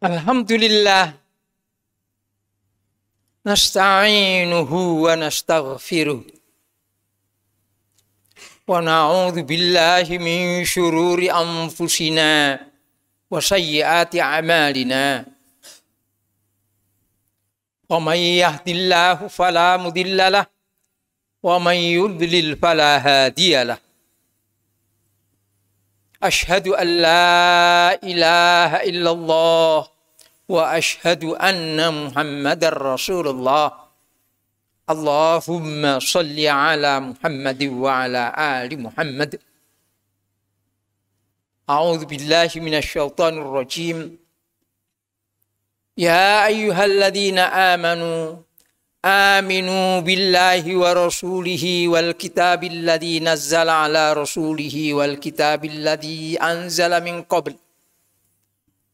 Alhamdulillah nasta'inuhu wa nastaghfiruh wa na'udzu billahi min syururi anfusina wa sayyiati a'malina wa may yahdillahu fala wa may yudlil fala hadiyalah أشهد أن لا إله إلا الله وأشهد أن محمد رسول الله اللهم صل على محمد وعلى آل محمد أعوذ بالله من الشيطان الرجيم يا أيها الذين آمنوا آمنوا بالله ورسوله والكتاب الذي نزل على رسوله والكتاب الذي أنزل من قبل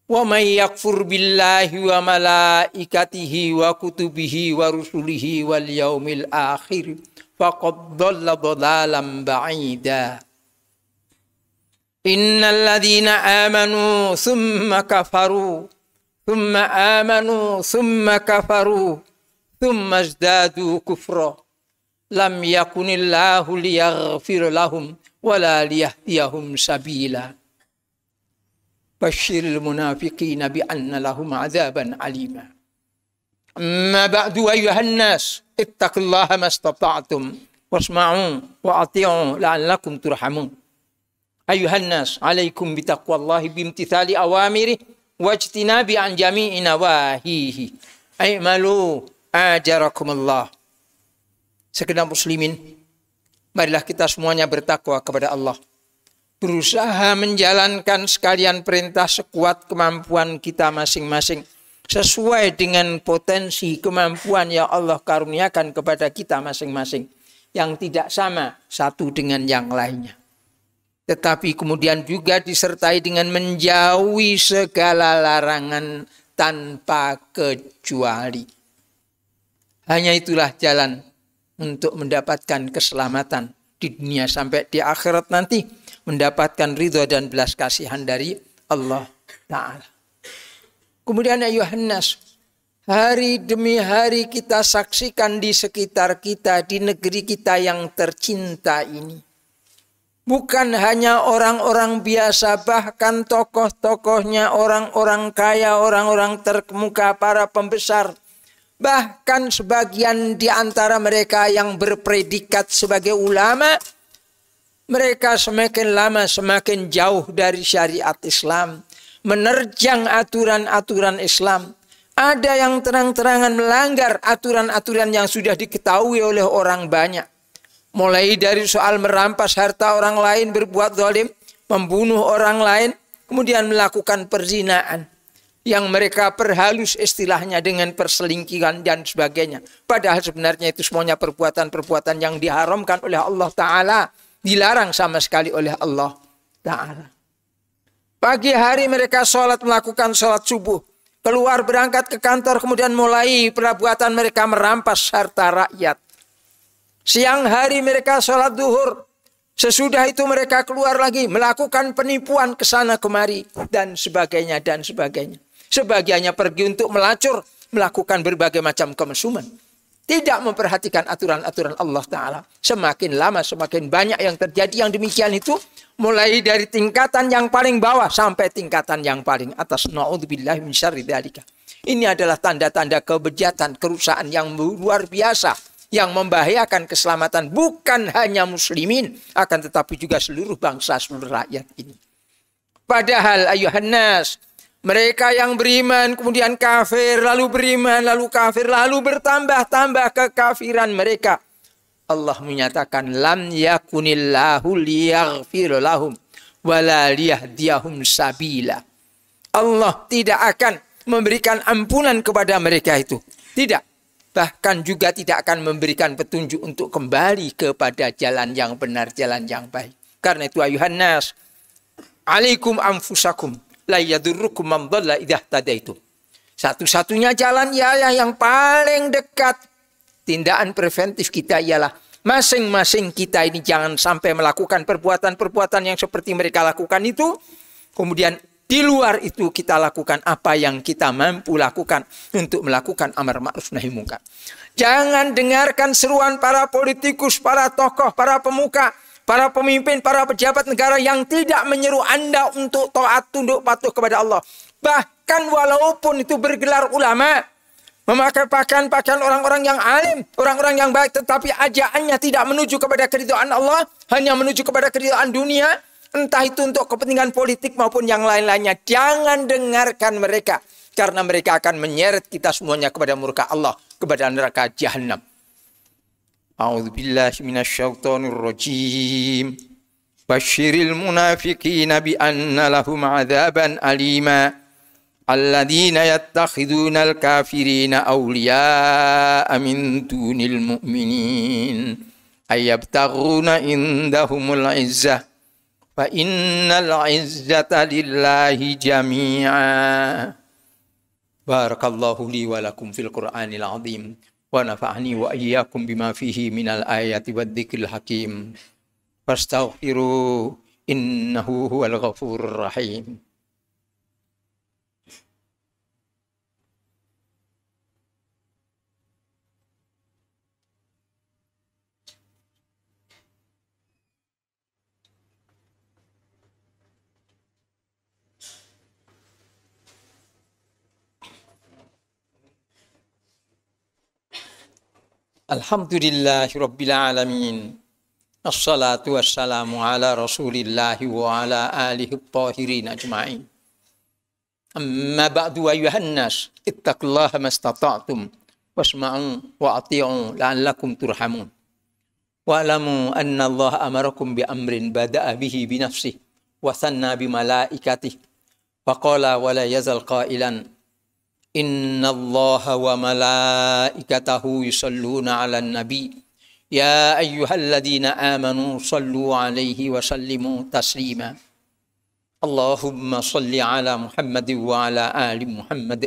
ومن يكفر بالله وملائكته وكتبه ورسله واليوم الآخر فقد ضل ضلالا بعيدا إن الذين آمنوا ثم كفروا ثم آمنوا ثم كفروا ثم ازدادوا كفرا لم يكن الله ليغفر لهم ولا ليهديهم سبيلا بشر المنافقين بأن لهم عذابا عليما أما بعد أيها الناس اتقوا الله ما استطعتم واسمعوا وأطيعوا لعلكم ترحمون أيها الناس عليكم بتقوى الله بامتثال أوامره واجتناب عن جميع نواهيه أعملوا ajarakumullah. sekedar muslimin, marilah kita semuanya bertakwa kepada Allah. Berusaha menjalankan sekalian perintah sekuat kemampuan kita masing-masing. Sesuai dengan potensi kemampuan yang Allah karuniakan kepada kita masing-masing. Yang tidak sama satu dengan yang lainnya. Tetapi kemudian juga disertai dengan menjauhi segala larangan tanpa kecuali hanya itulah jalan untuk mendapatkan keselamatan di dunia sampai di akhirat nanti mendapatkan ridho dan belas kasihan dari Allah Ta'ala. Kemudian Yohanes, hari demi hari kita saksikan di sekitar kita, di negeri kita yang tercinta ini. Bukan hanya orang-orang biasa, bahkan tokoh-tokohnya, orang-orang kaya, orang-orang terkemuka, para pembesar, Bahkan sebagian di antara mereka yang berpredikat sebagai ulama, mereka semakin lama semakin jauh dari syariat Islam, menerjang aturan-aturan Islam. Ada yang terang-terangan melanggar aturan-aturan yang sudah diketahui oleh orang banyak. Mulai dari soal merampas harta orang lain, berbuat zalim, membunuh orang lain, kemudian melakukan perzinaan yang mereka perhalus istilahnya dengan perselingkingan dan sebagainya. Padahal sebenarnya itu semuanya perbuatan-perbuatan yang diharamkan oleh Allah Ta'ala. Dilarang sama sekali oleh Allah Ta'ala. Pagi hari mereka sholat melakukan sholat subuh. Keluar berangkat ke kantor kemudian mulai perbuatan mereka merampas harta rakyat. Siang hari mereka sholat duhur. Sesudah itu mereka keluar lagi melakukan penipuan ke sana kemari dan sebagainya dan sebagainya. Sebagiannya pergi untuk melacur, melakukan berbagai macam kemesuman. Tidak memperhatikan aturan-aturan Allah Ta'ala. Semakin lama semakin banyak yang terjadi yang demikian itu. Mulai dari tingkatan yang paling bawah sampai tingkatan yang paling atas. Ini adalah tanda-tanda kebejatan, kerusakan yang luar biasa yang membahayakan keselamatan bukan hanya muslimin akan tetapi juga seluruh bangsa seluruh rakyat ini. Padahal ayuhannas, mereka yang beriman kemudian kafir, lalu beriman, lalu kafir, lalu bertambah-tambah kekafiran mereka. Allah menyatakan lam yakunillahu liyaghfir wala liyahdiyahum sabila. Allah tidak akan memberikan ampunan kepada mereka itu. Tidak. Bahkan juga tidak akan memberikan petunjuk untuk kembali kepada jalan yang benar, jalan yang baik. Karena itu ayuhan nas, alaikum anfusakum la yadurrukum man dhalla itu. Satu-satunya jalan ialah yang paling dekat. Tindakan preventif kita ialah masing-masing kita ini jangan sampai melakukan perbuatan-perbuatan yang seperti mereka lakukan itu. Kemudian di luar itu kita lakukan apa yang kita mampu lakukan untuk melakukan amar ma'ruf nahi mungkar. Jangan dengarkan seruan para politikus, para tokoh, para pemuka para pemimpin, para pejabat negara yang tidak menyeru Anda untuk taat tunduk patuh kepada Allah. Bahkan walaupun itu bergelar ulama, memakai pakaian-pakaian orang-orang yang alim, orang-orang yang baik, tetapi ajaannya tidak menuju kepada keridhaan Allah, hanya menuju kepada keridhaan dunia, entah itu untuk kepentingan politik maupun yang lain-lainnya. Jangan dengarkan mereka, karena mereka akan menyeret kita semuanya kepada murka Allah, kepada neraka jahanam. أعوذ بالله من الشيطان الرجيم بشر المنافقين بأن لهم عذابا أليما الذين يتخذون الكافرين أولياء من دون المؤمنين أي يبتغون عندهم العزة فإن العزة لله جميعا بارك الله لي ولكم في القرآن العظيم wa nafa'ani wa iyyakum bima minal ayati hakim fastaghfiru innahu huwal ghafurur rahim الحمد لله رب العالمين الصلاة والسلام على رسول الله وعلى آله الطاهرين أجمعين أما بعد أيها الناس اتقوا الله ما استطعتم واسمعوا وأطيعوا لعلكم ترحمون واعلموا أن الله أمركم بأمر بدأ به بنفسه وثنى بملائكته وقال ولا يزل قائلا إن الله وملائكته يصلون على النبي يا أيها الذين آمنوا صلوا عليه وسلموا تسليما اللهم صل على محمد وعلى آل محمد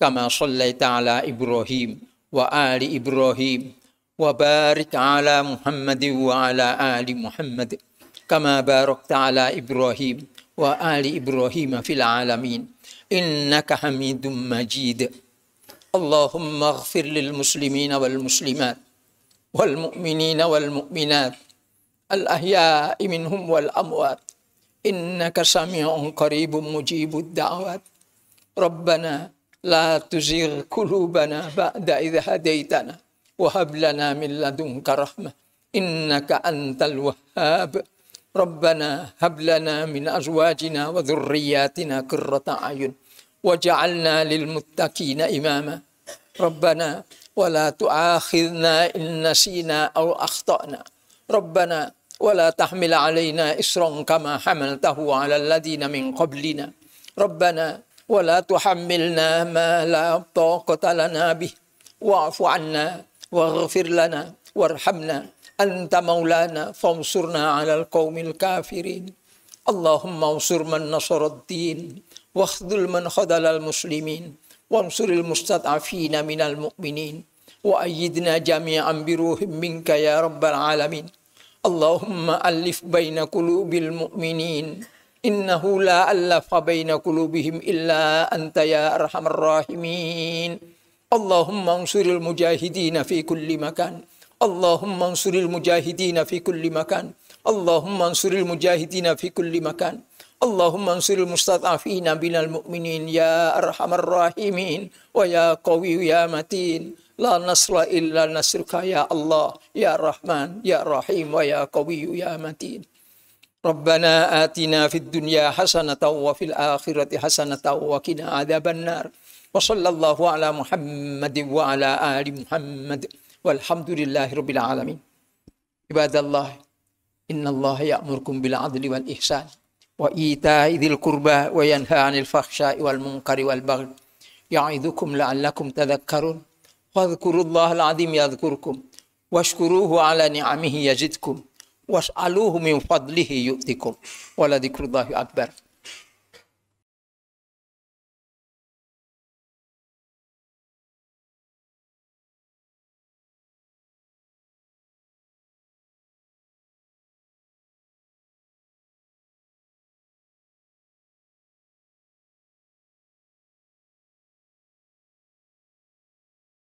كما صليت على إبراهيم وآل إبراهيم وبارك على محمد وعلى آل محمد كما باركت على إبراهيم وآل إبراهيم في العالمين إنك حميد مجيد اللهم اغفر للمسلمين والمسلمات والمؤمنين والمؤمنات الأحياء منهم والأموات إنك سميع قريب مجيب الدعوات ربنا لا تزغ قلوبنا بعد إذ هديتنا وهب لنا من لدنك رحمة إنك أنت الوهاب ربنا هب لنا من أزواجنا وذرياتنا قرة أعين وجعلنا للمتقين إماما ربنا ولا تؤاخذنا إن نسينا أو أخطأنا ربنا ولا تحمل علينا إسرا كما حملته على الذين من قبلنا ربنا ولا تحملنا ما لا طاقة لنا به واعف عنا واغفر لنا وارحمنا anta maulana fansurna 'alal qaumil kafirin Allahumma unsur man nasaraddin wakhdul man khadalal muslimin wansuril mustad'afina minal mu'minin wa ayyidna jami'an biruhim minka ya rabbal alamin Allahumma alif baina qulubil mu'minin innahu la allafa baina qulubihim illa anta ya arhamar rahimin Allahumma ansuril mujahidina fi kulli makan اللهم انصر المجاهدين في كل مكان اللهم انصر المجاهدين في كل مكان اللهم انصر المستضعفين من المؤمنين يا ارحم الراحمين ويا قوي يا متين لا نصر الا نصرك يا الله يا رحمن يا رحيم ويا قوي يا متين ربنا اتنا في الدنيا حسنه وفي الاخره حسنه وقنا عذاب النار وصلى الله على محمد وعلى ال محمد والحمد لله رب العالمين عباد الله إن الله يأمركم بالعدل والإحسان وإيتاء ذي القربى وينهى عن الفحشاء والمنكر والبغي يعظكم لعلكم تذكرون واذكروا الله العظيم يذكركم واشكروه على نعمه يزدكم واسألوه من فضله يؤتكم ولذكر الله أكبر